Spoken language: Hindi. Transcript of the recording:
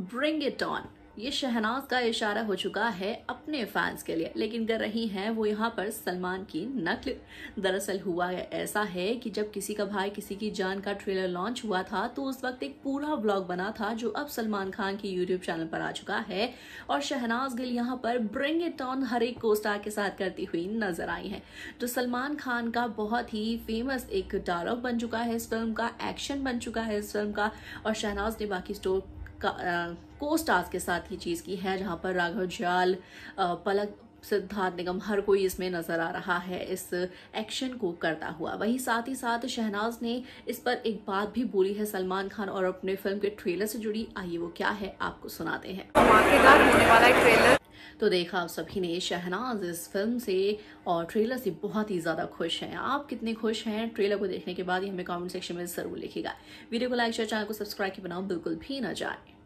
ब्रिंग इट ऑन ये शहनाज का इशारा हो चुका है अपने फैंस के लिए लेकिन कर रही हैं वो यहाँ पर सलमान की नकल दरअसल हुआ है ऐसा है कि जब किसी का भाई किसी की जान का ट्रेलर लॉन्च हुआ था तो उस वक्त एक पूरा ब्लॉग बना था जो अब सलमान खान के यूट्यूब चैनल पर आ चुका है और शहनाज गिल यहाँ पर ब्रिंग इट ऑन हर एक कोस्टार के साथ करती हुई नजर आई है तो सलमान खान का बहुत ही फेमस एक डायलॉग बन चुका है इस फिल्म का एक्शन बन चुका है इस फिल्म का और शहनाज ने बाकी स्टोर को स्टार्स के साथ ये चीज़ की है जहाँ पर राघव जाल पलक सिद्धार्थ निगम हर कोई इसमें नजर आ रहा है इस एक्शन को करता हुआ वहीं साथ ही साथ शहनाज ने इस पर एक बात भी बोली है सलमान खान और अपने फिल्म के ट्रेलर से जुड़ी आइए वो क्या है आपको सुनाते हैं धमाकेदार होने वाला है ट्रेलर तो देखा आप सभी ने शहनाज इस फिल्म से और ट्रेलर से बहुत ही ज़्यादा खुश हैं आप कितने खुश हैं ट्रेलर को देखने के बाद ही हमें कमेंट सेक्शन में ज़रूर लिखेगा वीडियो को लाइक शेयर चैनल को सब्सक्राइब के बनाओ बिल्कुल भी ना जाए